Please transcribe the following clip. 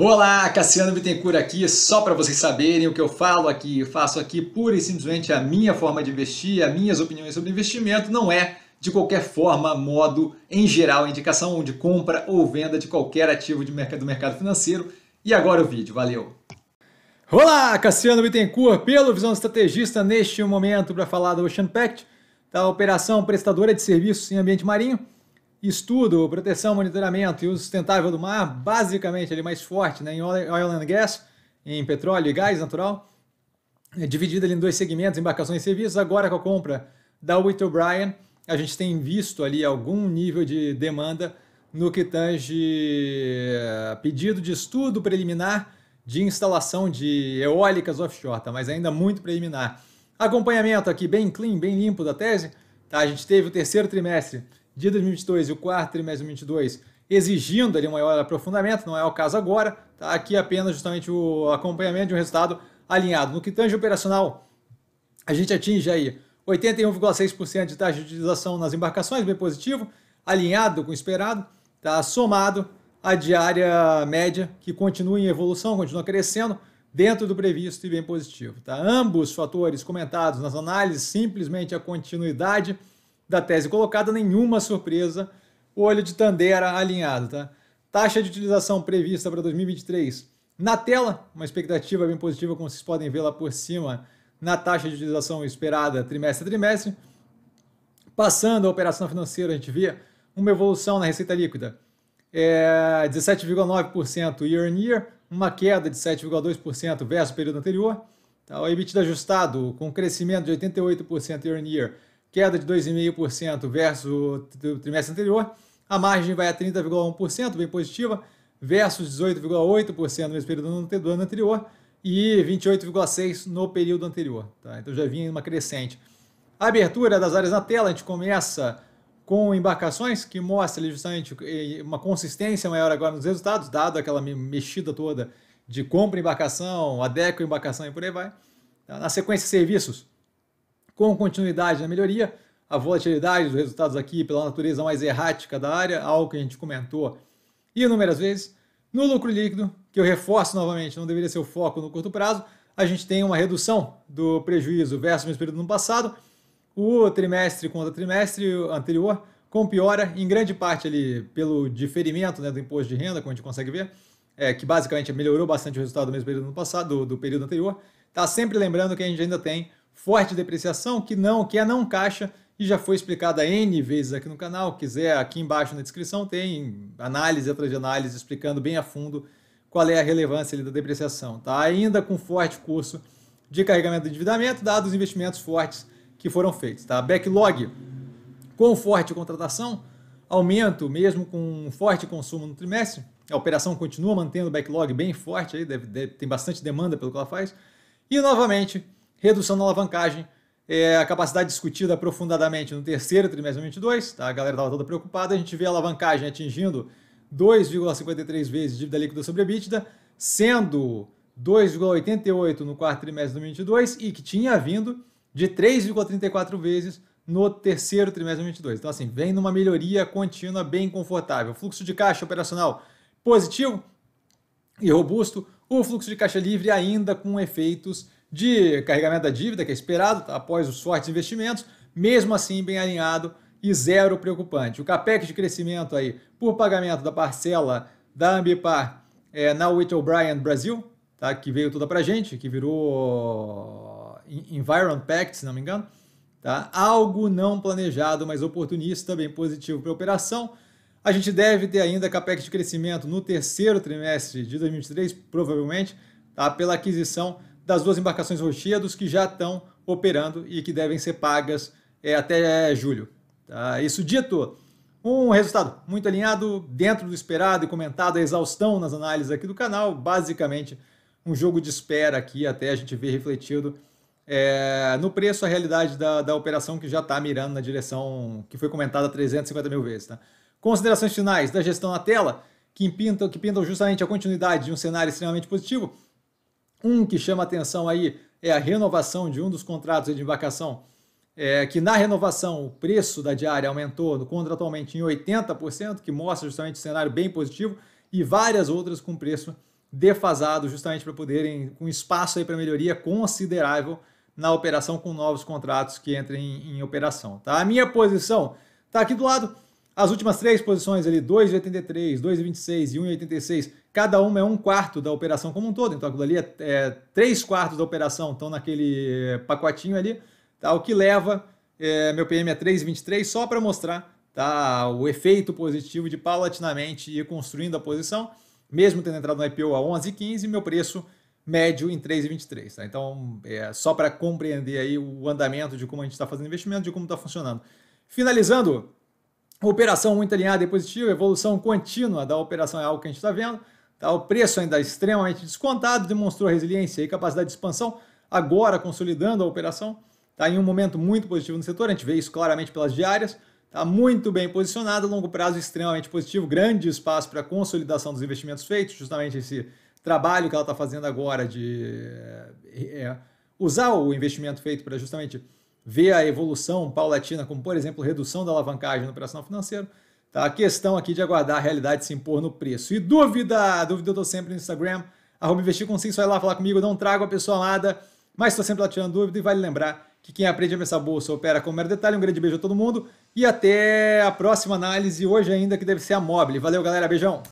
Olá, Cassiano Bittencourt aqui, só para vocês saberem o que eu falo aqui, eu faço aqui pura e simplesmente a minha forma de investir, as minhas opiniões sobre investimento, não é de qualquer forma, modo, em geral, indicação de compra ou venda de qualquer ativo de mercado, do mercado financeiro. E agora o vídeo, valeu! Olá, Cassiano Bittencourt, pelo Visão Estrategista, neste momento para falar do Ocean Pact, da operação prestadora de serviços em ambiente marinho estudo, proteção, monitoramento e uso sustentável do mar, basicamente ele mais forte né, em oil and gas, em petróleo e gás natural, é ali em dois segmentos, embarcações e serviços. Agora com a compra da Witt O'Brien, a gente tem visto ali algum nível de demanda no que tange eh, pedido de estudo preliminar de instalação de eólicas offshore, tá? mas ainda muito preliminar. Acompanhamento aqui bem clean, bem limpo da tese. Tá? A gente teve o terceiro trimestre de 2022 e o quarto trimestre de 2022 exigindo ali um maior aprofundamento, não é o caso agora, tá? aqui apenas justamente o acompanhamento de um resultado alinhado. No que tange operacional, a gente atinge aí 81,6% de taxa de utilização nas embarcações, bem positivo, alinhado com o esperado, tá? somado à diária média, que continua em evolução, continua crescendo, dentro do previsto e bem positivo. Tá? Ambos fatores comentados nas análises, simplesmente a continuidade da tese colocada, nenhuma surpresa. Olho de Tandera alinhado, tá? Taxa de utilização prevista para 2023 na tela, uma expectativa bem positiva, como vocês podem ver lá por cima, na taxa de utilização esperada trimestre a trimestre. Passando a operação financeira, a gente vê uma evolução na receita líquida é 17,9% year on year, uma queda de 7,2% versus o período anterior. Tá? O EBITDA ajustado com crescimento de 88% year on year queda de 2,5% versus o trimestre anterior. A margem vai a 30,1%, bem positiva, versus 18,8% no mesmo período do ano anterior e 28,6% no período anterior. Tá? Então já vinha uma crescente. A abertura das áreas na tela, a gente começa com embarcações, que mostra justamente eh, uma consistência maior agora nos resultados, dado aquela mexida toda de compra embarcação, adequa embarcação e por aí vai. Tá? Na sequência, serviços com continuidade na melhoria. A volatilidade dos resultados aqui, pela natureza mais errática da área, algo que a gente comentou inúmeras vezes. No lucro líquido, que eu reforço novamente, não deveria ser o foco no curto prazo, a gente tem uma redução do prejuízo versus o mesmo período no passado. O trimestre contra trimestre anterior, com piora, em grande parte ali pelo diferimento né, do imposto de renda, como a gente consegue ver, é, que basicamente melhorou bastante o resultado do mesmo período no passado, do, do período anterior. está sempre lembrando que a gente ainda tem forte depreciação, que não, que é não caixa, e já foi explicada N vezes aqui no canal. Quiser, aqui embaixo na descrição tem análise atrás de análise explicando bem a fundo qual é a relevância da depreciação. Tá? Ainda com forte curso de carregamento de endividamento, dados os investimentos fortes que foram feitos. Tá? Backlog com forte contratação, aumento mesmo com forte consumo no trimestre. A operação continua mantendo o backlog bem forte, aí deve, deve, tem bastante demanda pelo que ela faz. E novamente, Redução da alavancagem, é, a capacidade discutida aprofundadamente no terceiro trimestre de 2022, tá? a galera estava toda preocupada, a gente vê a alavancagem atingindo 2,53 vezes dívida líquida sobre EBITDA, sendo 2,88 no quarto trimestre de 2022 e que tinha vindo de 3,34 vezes no terceiro trimestre de 2022. Então, assim, vem numa melhoria contínua bem confortável. Fluxo de caixa operacional positivo e robusto. O fluxo de caixa livre ainda com efeitos de carregamento da dívida, que é esperado tá, após os fortes investimentos, mesmo assim bem alinhado e zero preocupante. O CAPEX de crescimento aí por pagamento da parcela da Ambipar é, na Witt O'Brien Brasil, tá? que veio toda para gente, que virou Environment Pact, se não me engano. Tá? Algo não planejado, mas oportunista, bem positivo para a operação. A gente deve ter ainda capex de crescimento no terceiro trimestre de 2023, provavelmente, tá? pela aquisição das duas embarcações Rochedos que já estão operando e que devem ser pagas é, até é, julho. Tá? Isso dito, um resultado muito alinhado, dentro do esperado e comentado a exaustão nas análises aqui do canal, basicamente um jogo de espera aqui até a gente ver refletido é, no preço a realidade da, da operação que já está mirando na direção que foi comentada 350 mil vezes. Tá? Considerações finais da gestão na tela, que pintam, que pintam justamente a continuidade de um cenário extremamente positivo, um que chama atenção aí é a renovação de um dos contratos de embarcação, é, que na renovação o preço da diária aumentou contratualmente em 80%, que mostra justamente um cenário bem positivo, e várias outras com preço defasado, justamente para poderem, com espaço aí para melhoria considerável na operação com novos contratos que entrem em, em operação. Tá? A minha posição está aqui do lado. As últimas três posições ali, 2,83, 2,26 e 1,86, cada uma é um quarto da operação como um todo. Então aquilo ali é, é três quartos da operação estão naquele eh, pacotinho ali, tá? o que leva eh, é, meu PM a 3,23 só para mostrar tá? o efeito positivo de paulatinamente ir construindo a posição. Mesmo tendo entrado no IPO a 11,15, meu preço médio em 3,23. Tá? Então, é, só para compreender aí o andamento de como a gente está fazendo investimento, de como está funcionando. Finalizando, Operação muito alinhada e positiva, evolução contínua da operação é algo que a gente está vendo. Tá? O preço ainda é extremamente descontado, demonstrou resiliência e capacidade de expansão, agora consolidando a operação. Está em um momento muito positivo no setor, a gente vê isso claramente pelas diárias. Está muito bem posicionado, longo prazo extremamente positivo, grande espaço para consolidação dos investimentos feitos, justamente esse trabalho que ela está fazendo agora de é, é, usar o investimento feito para justamente vê a evolução paulatina, como por exemplo redução da alavancagem no operacional financeiro. Tá? A questão aqui de aguardar a realidade se impor no preço. E dúvida? Dúvida eu estou sempre no Instagram, arroba investir com sim, só ir lá falar comigo, não trago a pessoa amada, mas estou sempre lá tirando dúvida e vale lembrar que quem aprende a essa bolsa opera com mero detalhe. Um grande beijo a todo mundo e até a próxima análise, hoje ainda, que deve ser a Mobile. Valeu, galera, beijão!